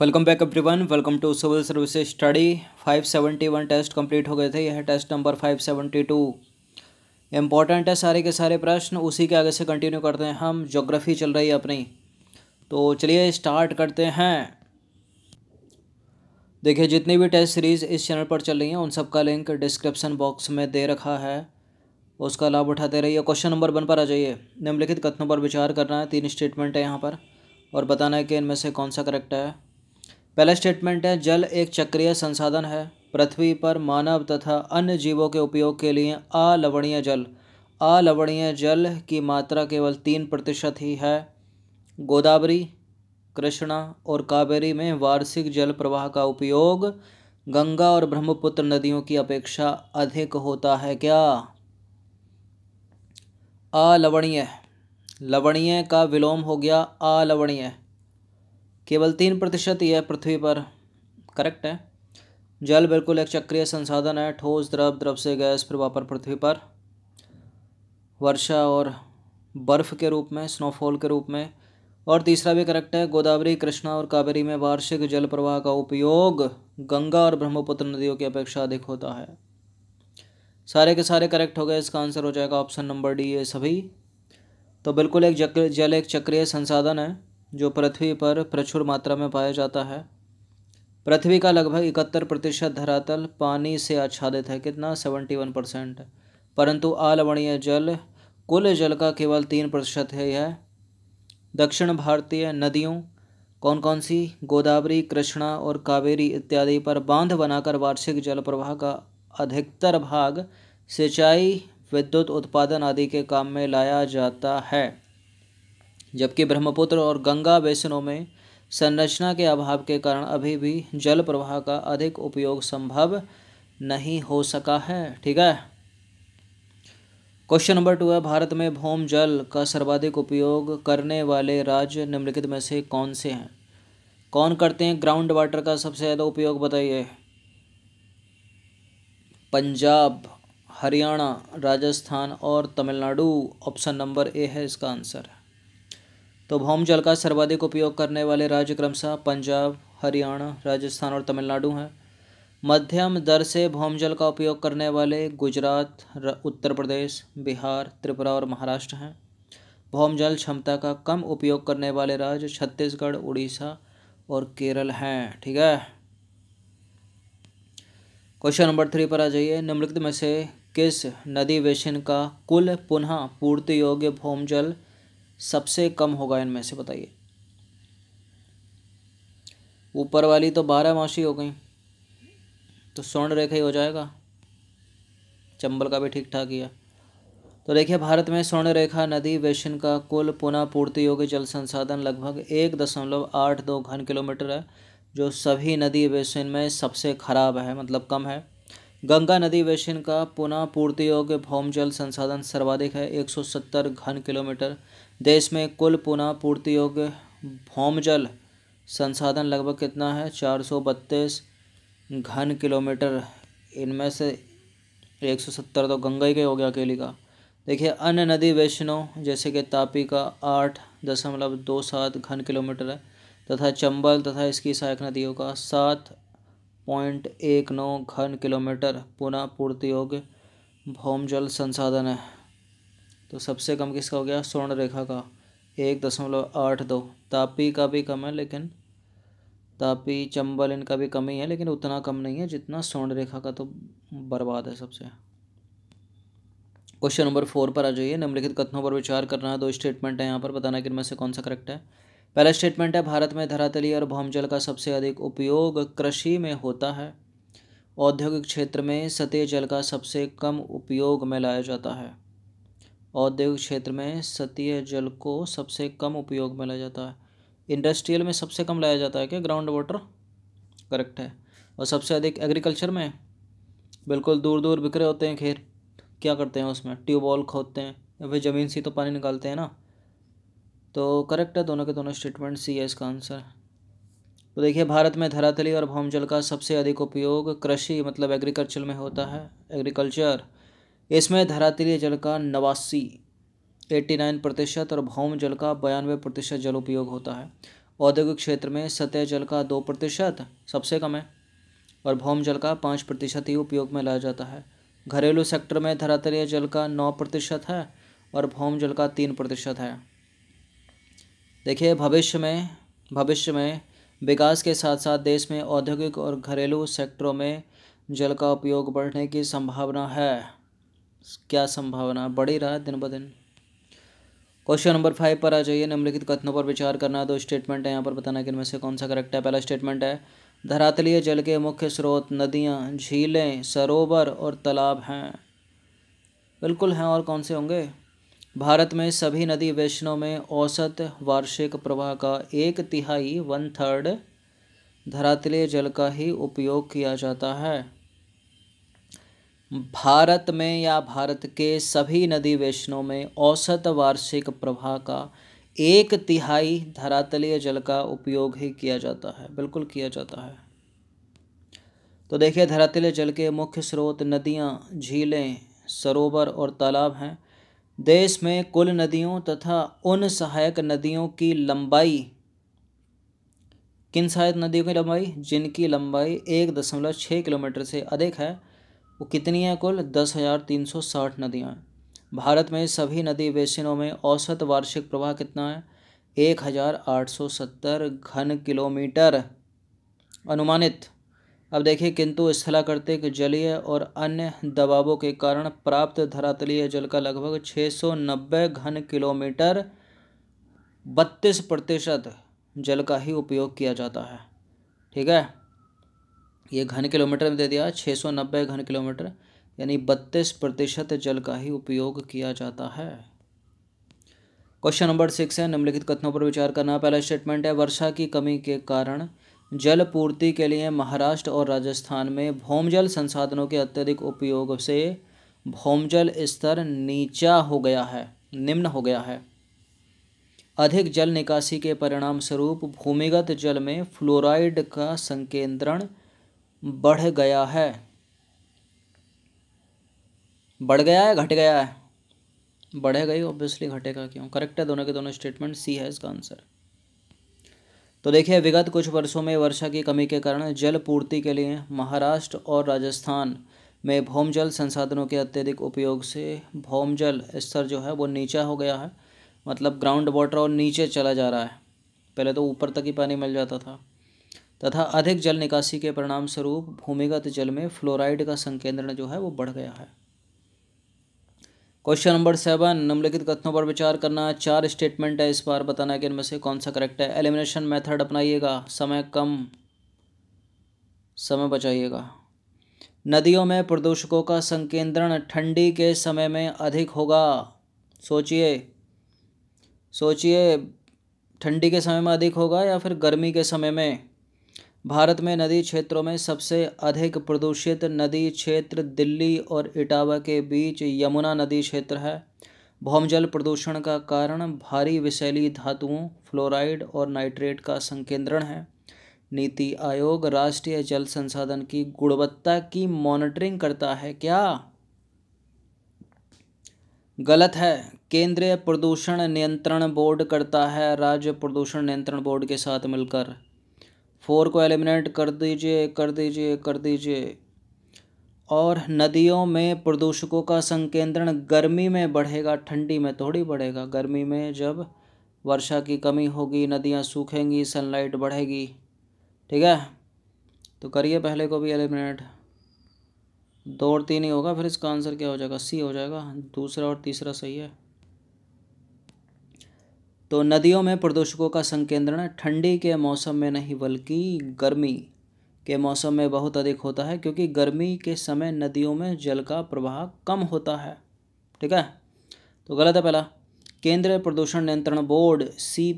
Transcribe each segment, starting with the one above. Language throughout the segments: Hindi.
welcome back everyone welcome to civil services study 571 test complete हो गए थे यह टेस्ट नंबर 572 इम्पॉर्टेंट है सारे के सारे प्रश्न उसी के आगे से कंटिन्यू करते हैं हम जोग्राफ़ी चल रही है अपनी तो चलिए स्टार्ट करते हैं देखिए जितनी भी टेस्ट सीरीज़ इस चैनल पर चल रही हैं उन सब का लिंक डिस्क्रिप्सन बॉक्स में दे रखा है उसका लाभ उठाते रहिए क्वेश्चन नंबर वन पर आ जाइए निम्नलिखित कथनों पर विचार करना है तीन स्टेटमेंट है यहाँ पर और बताना है कि इनमें से कौन सा करेक्ट है पहला स्टेटमेंट है जल एक चक्रीय संसाधन है पृथ्वी पर मानव तथा अन्य जीवों के उपयोग के लिए अलवणीय जल अलवणीय जल की मात्रा केवल तीन प्रतिशत ही है गोदावरी कृष्णा और कावेरी में वार्षिक जल प्रवाह का उपयोग गंगा और ब्रह्मपुत्र नदियों की अपेक्षा अधिक होता है क्या अलवणीय लवणीय का विलोम हो गया अलवणीय केवल तीन प्रतिशत यह पृथ्वी पर करेक्ट है जल बिल्कुल एक चक्रीय संसाधन है ठोस द्रव द्रव से गैस फिर वापर पृथ्वी पर वर्षा और बर्फ़ के रूप में स्नोफॉल के रूप में और तीसरा भी करेक्ट है गोदावरी कृष्णा और कावेरी में वार्षिक जल प्रवाह का उपयोग गंगा और ब्रह्मपुत्र नदियों की अपेक्षा अधिक होता है सारे के सारे करेक्ट हो गए इसका आंसर हो जाएगा ऑप्शन नंबर डी ये सभी तो बिल्कुल एक जल एक चक्रीय संसाधन है जो पृथ्वी पर प्रचुर मात्रा में पाया जाता है पृथ्वी का लगभग इकहत्तर प्रतिशत धरातल पानी से आच्छादित है कितना सेवेंटी वन परसेंट परंतु आलवणीय जल कुल जल का केवल तीन प्रतिशत है यह दक्षिण भारतीय नदियों कौन कौन सी गोदावरी कृष्णा और कावेरी इत्यादि पर बांध बनाकर वार्षिक जल प्रवाह का अधिकतर भाग सिंचाई विद्युत उत्पादन आदि के काम में लाया जाता है जबकि ब्रह्मपुत्र और गंगा बेसिनों में संरचना के अभाव के कारण अभी भी जल प्रवाह का अधिक उपयोग संभव नहीं हो सका है ठीक है क्वेश्चन नंबर टू है भारत में भूम जल का सर्वाधिक उपयोग करने वाले राज्य निम्नलिखित में से कौन से हैं कौन करते हैं ग्राउंड वाटर का सबसे ज़्यादा उपयोग बताइए पंजाब हरियाणा राजस्थान और तमिलनाडु ऑप्शन नंबर ए है इसका आंसर तो भौम जल का सर्वाधिक उपयोग करने वाले राज्य क्रमशः पंजाब हरियाणा राजस्थान और तमिलनाडु हैं मध्यम दर से भौम जल का उपयोग करने वाले गुजरात उत्तर प्रदेश बिहार त्रिपुरा और महाराष्ट्र हैं भौम जल क्षमता का कम उपयोग करने वाले राज्य छत्तीसगढ़ उड़ीसा और केरल हैं ठीक है क्वेश्चन नंबर थ्री पर आ जाइए निम्नलिखित में से किस नदी वेशन का कुल पुनः पूर्ति योग्य भौम जल सबसे कम होगा इनमें से बताइए ऊपर वाली तो बारह मासी हो गई तो स्वर्ण रेखा ही हो जाएगा चंबल का भी ठीक ठाक किया तो देखिए भारत में स्वर्ण रेखा नदी वेशन का कुल पुनः पूर्ति योग्य जल संसाधन लगभग एक दशमलव आठ दो घन किलोमीटर है जो सभी नदी वेशन में सबसे खराब है मतलब कम है गंगा नदी बेसिन का पुनः पूर्ति योग्य जल संसाधन सर्वाधिक है 170 घन किलोमीटर देश में कुल पुनः पूर्ति योग्य जल संसाधन लगभग कितना है चार घन किलोमीटर इनमें से 170 तो गंगा ही के हो गया अकेली का देखिए अन्य नदी वैष्णों जैसे कि तापी का आठ दशमलव दो सात घन किलोमीटर है तथा चंबल तथा इसकी सहायक नदियों का सात पॉइंट एक नौ घन किलोमीटर पुनः पूर्ति योग्य भौम जल संसाधन है तो सबसे कम किसका हो गया स्वर्ण रेखा का एक दशमलव आठ दो तापी का भी कम है लेकिन तापी चंबल इनका भी कम ही है लेकिन उतना कम नहीं है जितना स्वर्ण रेखा का तो बर्बाद है सबसे क्वेश्चन नंबर फोर पर आ जाइए निम्नलिखित कथनों पर विचार करना है दो स्टेटमेंट है यहाँ पर बताना है कि इनमें से कौन सा करेक्ट है पहला स्टेटमेंट है भारत में धरातली और भौमजल का सबसे अधिक उपयोग कृषि में होता है औद्योगिक क्षेत्र में सतह जल का सबसे कम उपयोग में लाया जाता है औद्योगिक क्षेत्र में सतह जल को सबसे कम उपयोग में लाया जाता है इंडस्ट्रियल में सबसे कम लाया जाता है क्या ग्राउंड वाटर करेक्ट है और सबसे अधिक एग्रीकल्चर में बिल्कुल दूर दूर बिखरे होते हैं खेत क्या करते हैं उसमें ट्यूबवेल खोदते हैं या फिर ज़मीन से तो पानी निकालते हैं ना तो करेक्ट है दोनों के दोनों स्टेटमेंट सी है इसका आंसर तो देखिए भारत में धरातली और भौम जल का सबसे अधिक उपयोग कृषि मतलब एग्रीकल्चर में होता है एग्रीकल्चर इसमें धरातलीय जल का नवासी एट्टी नाइन प्रतिशत और भौम जल का बयानवे प्रतिशत जल उपयोग होता है औद्योगिक क्षेत्र में सतह जल का दो प्रतिशत सबसे कम है और भौम जल का पाँच प्रतिशत ही उपयोग में लाया जाता है घरेलू सेक्टर में धरातलीय जल का नौ प्रतिशत है और भौम जल का तीन प्रतिशत है देखिए भविष्य में भविष्य में विकास के साथ साथ देश में औद्योगिक और घरेलू सेक्टरों में जल का उपयोग बढ़ने की संभावना है क्या संभावना बढ़ी रहा है दिन ब दिन क्वेश्चन नंबर फाइव पर आ जाइए निम्नलिखित कथनों पर विचार करना दो स्टेटमेंट है यहाँ पर बताना कि इनमें से कौन सा करेक्ट है पहला स्टेटमेंट है धरातलीय जल के मुख्य स्रोत नदियाँ झीलें सरोवर और तालाब हैं बिल्कुल हैं और कौन से होंगे भारत में सभी नदी बेसिनों में औसत वार्षिक प्रवाह का एक तिहाई वन थर्ड धरातलीय जल का ही उपयोग किया जाता है भारत में या भारत के सभी नदी बेसिनों में औसत वार्षिक प्रवाह का एक तिहाई धरातलीय जल का उपयोग ही किया जाता है बिल्कुल किया जाता है तो देखिए धरातलीय जल के मुख्य स्रोत नदियाँ झीलें सरोवर और तालाब हैं देश में कुल नदियों तथा उन सहायक नदियों की लंबाई किन सहायक नदियों की लंबाई जिनकी लंबाई एक दशमलव छः किलोमीटर से अधिक है वो कितनी है कुल दस हज़ार तीन सौ साठ नदियाँ हैं भारत में सभी नदी बेसिनों में औसत वार्षिक प्रवाह कितना है एक हज़ार आठ सौ सत्तर घन किलोमीटर अनुमानित अब देखिए किंतु स्थलाकृतिक जलीय और अन्य दबावों के कारण प्राप्त धरातलीय जल का लगभग 690 घन किलोमीटर 32 प्रतिशत जल का ही उपयोग किया जाता है ठीक है ये घन किलोमीटर में दे दिया 690 घन किलोमीटर यानी 32 प्रतिशत जल का ही उपयोग किया जाता है क्वेश्चन नंबर सिक्स है निम्नलिखित कथनों पर विचार करना पहला स्टेटमेंट है वर्षा की कमी के कारण जल पूर्ति के लिए महाराष्ट्र और राजस्थान में भौमजल संसाधनों के अत्यधिक उपयोग से भौमजल स्तर नीचा हो गया है निम्न हो गया है अधिक जल निकासी के परिणाम स्वरूप भूमिगत जल में फ्लोराइड का संकेंद्रण बढ़ गया है बढ़ गया है घट गया है बढ़े गई ऑब्वियसली घटेगा क्यों करेक्ट है दोनों के दोनों स्टेटमेंट सी है इसका आंसर तो देखिए विगत कुछ वर्षों में वर्षा की कमी के कारण जल पूर्ति के लिए महाराष्ट्र और राजस्थान में भौम जल संसाधनों के अत्यधिक उपयोग से भौम जल स्तर जो है वो नीचा हो गया है मतलब ग्राउंड वाटर और नीचे चला जा रहा है पहले तो ऊपर तक ही पानी मिल जाता था तथा अधिक जल निकासी के परिणाम स्वरूप भूमिगत जल में फ्लोराइड का संकेंद्रण जो है वो बढ़ गया है क्वेश्चन नंबर सेवन निम्नलिखित कथनों पर विचार करना चार स्टेटमेंट है इस बार बताना है कि इनमें से कौन सा करेक्ट है एलिमिनेशन मेथड अपनाइएगा समय कम समय बचाइएगा नदियों में प्रदूषकों का संकेंद्रण ठंडी के समय में अधिक होगा सोचिए सोचिए ठंडी के समय में अधिक होगा या फिर गर्मी के समय में भारत में नदी क्षेत्रों में सबसे अधिक प्रदूषित नदी क्षेत्र दिल्ली और इटावा के बीच यमुना नदी क्षेत्र है भौमजल प्रदूषण का कारण भारी विषैली धातुओं फ्लोराइड और नाइट्रेट का संकेंद्रण है नीति आयोग राष्ट्रीय जल संसाधन की गुणवत्ता की मॉनिटरिंग करता है क्या गलत है केंद्रीय प्रदूषण नियंत्रण बोर्ड करता है राज्य प्रदूषण नियंत्रण बोर्ड के साथ मिलकर फोर को एलिमिनेट कर दीजिए कर दीजिए कर दीजिए और नदियों में प्रदूषकों का संकेंद्रण गर्मी में बढ़ेगा ठंडी में थोड़ी बढ़ेगा गर्मी में जब वर्षा की कमी होगी नदियाँ सूखेंगी सनलाइट बढ़ेगी ठीक है तो करिए पहले को भी एलिमिनेट दो और तीन ही होगा फिर इसका आंसर क्या हो जाएगा सी हो जाएगा दूसरा और तीसरा सही है तो नदियों में प्रदूषकों का संकेंद्रण ठंडी के मौसम में नहीं बल्कि गर्मी के मौसम में बहुत अधिक होता है क्योंकि गर्मी के समय नदियों में जल का प्रवाह कम होता है ठीक है तो गलत है पहला केंद्रीय प्रदूषण नियंत्रण बोर्ड सी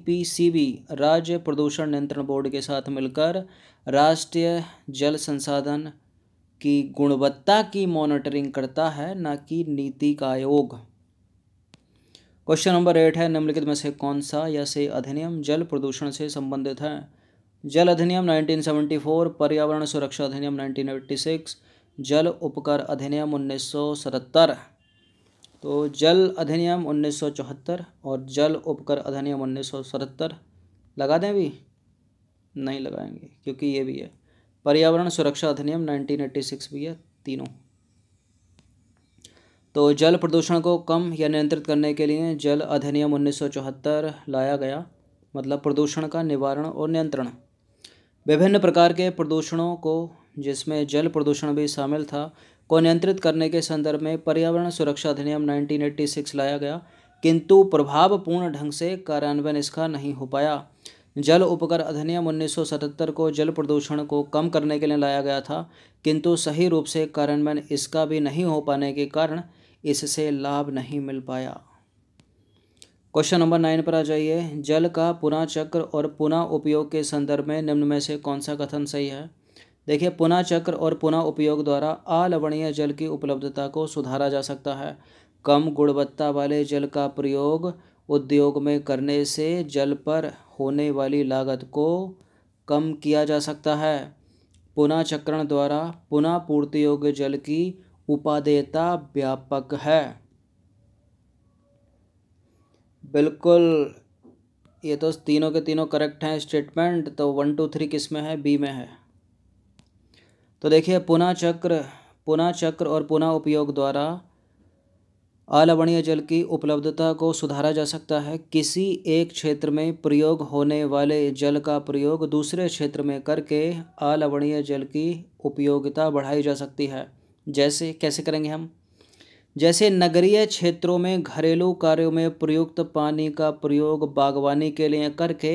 राज्य प्रदूषण नियंत्रण बोर्ड के साथ मिलकर राष्ट्रीय जल संसाधन की गुणवत्ता की मॉनिटरिंग करता है ना कि नीति का आयोग क्वेश्चन नंबर एट है निम्नलिखित में से कौन सा या से अधिनियम जल प्रदूषण से संबंधित है जल अधिनियम 1974 पर्यावरण सुरक्षा अधिनियम 1986 जल उपकर अधिनियम 1977 तो जल अधिनियम 1974 और जल उपकर अधिनियम 1977 लगा दें भी नहीं लगाएंगे क्योंकि ये भी है पर्यावरण सुरक्षा अधिनियम 1986 भी है तीनों तो जल प्रदूषण को कम या नियंत्रित करने के लिए जल अधिनियम 1974 लाया गया मतलब प्रदूषण का निवारण और नियंत्रण विभिन्न प्रकार के प्रदूषणों को जिसमें जल प्रदूषण भी शामिल था को नियंत्रित करने के संदर्भ में पर्यावरण सुरक्षा अधिनियम 1986 लाया गया किंतु प्रभावपूर्ण ढंग से कार्यान्वयन इसका नहीं हो पाया जल उपकर अधिनियम 1977 को जल प्रदूषण को कम करने के लिए लाया गया था किंतु सही रूप से कार्यान्वयन इसका भी नहीं हो पाने के कारण इससे लाभ नहीं मिल पाया क्वेश्चन नंबर नाइन पर आ जाइए जल का पुनः चक्र और पुनः उपयोग के संदर्भ में निम्न में से कौन सा कथन सही है देखिए पुनः चक्र और पुनः उपयोग द्वारा अलवणीय जल की उपलब्धता को सुधारा जा सकता है कम गुणवत्ता वाले जल का प्रयोग उद्योग में करने से जल पर होने वाली लागत को कम किया जा सकता है पुनः चक्रण द्वारा पुनः पूर्ति योग्य जल की उपादेयता व्यापक है बिल्कुल ये तो तीनों के तीनों करेक्ट हैं स्टेटमेंट तो वन टू थ्री किस में है बी में है तो देखिए पुनः चक्र पुनः चक्र और पुनः उपयोग द्वारा अलवणीय जल की उपलब्धता को सुधारा जा सकता है किसी एक क्षेत्र में प्रयोग होने वाले जल का प्रयोग दूसरे क्षेत्र में करके अलवणीय जल की उपयोगिता बढ़ाई जा सकती है जैसे कैसे करेंगे हम जैसे नगरीय क्षेत्रों में घरेलू कार्यों में प्रयुक्त पानी का प्रयोग बागवानी के लिए करके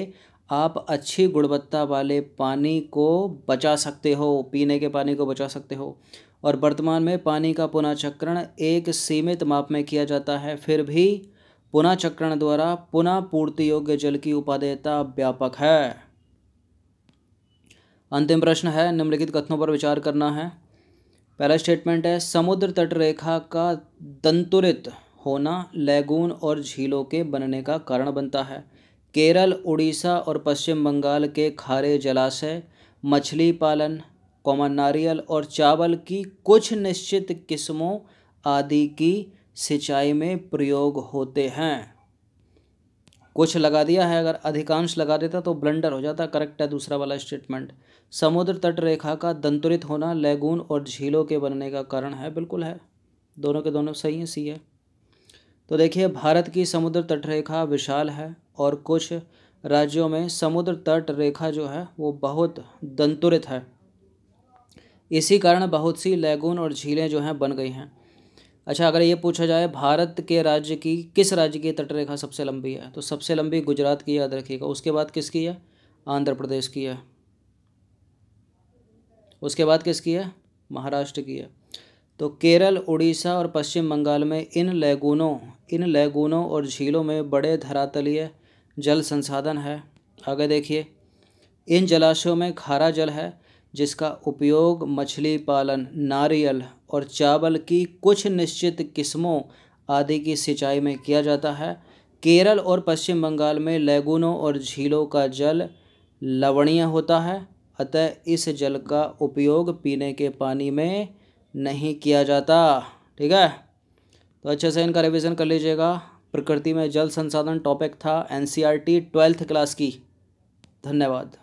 आप अच्छी गुणवत्ता वाले पानी को बचा सकते हो पीने के पानी को बचा सकते हो और वर्तमान में पानी का पुनःचक्रण एक सीमित माप में किया जाता है फिर भी पुनः चक्रण द्वारा पुनः पूर्ति योग्य जल की उपादेयता व्यापक है अंतिम प्रश्न है निम्नलिखित कथनों पर विचार करना है पहला स्टेटमेंट है समुद्र तट रेखा का दंतुरित होना लैगून और झीलों के बनने का कारण बनता है केरल उड़ीसा और पश्चिम बंगाल के खारे जलाशय मछली पालन कॉमन नारियल और चावल की कुछ निश्चित किस्मों आदि की सिंचाई में प्रयोग होते हैं कुछ लगा दिया है अगर अधिकांश लगा देता तो ब्लंडर हो जाता करेक्ट है दूसरा वाला स्टेटमेंट समुद्र तट रेखा का दंतुरित होना लैगून और झीलों के बनने का कारण है बिल्कुल है दोनों के दोनों सही हैं सी है तो देखिए भारत की समुद्र तट रेखा विशाल है और कुछ राज्यों में समुद्र तट रेखा जो है वो बहुत दंतुरित है इसी कारण बहुत सी लैगून और झीलें जो हैं बन गई हैं अच्छा अगर ये पूछा जाए भारत के राज्य की किस राज्य की तटरेखा सबसे लंबी है तो सबसे लंबी गुजरात की याद रखिएगा उसके बाद किसकी है आंध्र प्रदेश की है उसके बाद किसकी है महाराष्ट्र की है तो केरल उड़ीसा और पश्चिम बंगाल में इन लैगूनों इन लैगूनों और झीलों में बड़े धरातलीय जल संसाधन है आगे देखिए इन जलाशयों में खारा जल है जिसका उपयोग मछली पालन नारियल और चावल की कुछ निश्चित किस्मों आदि की सिंचाई में किया जाता है केरल और पश्चिम बंगाल में लैगूनों और झीलों का जल लवणीय होता है अतः इस जल का उपयोग पीने के पानी में नहीं किया जाता ठीक है तो अच्छे से इनका रिवीजन कर लीजिएगा प्रकृति में जल संसाधन टॉपिक था एनसीईआरटी ट्वेल्थ क्लास की धन्यवाद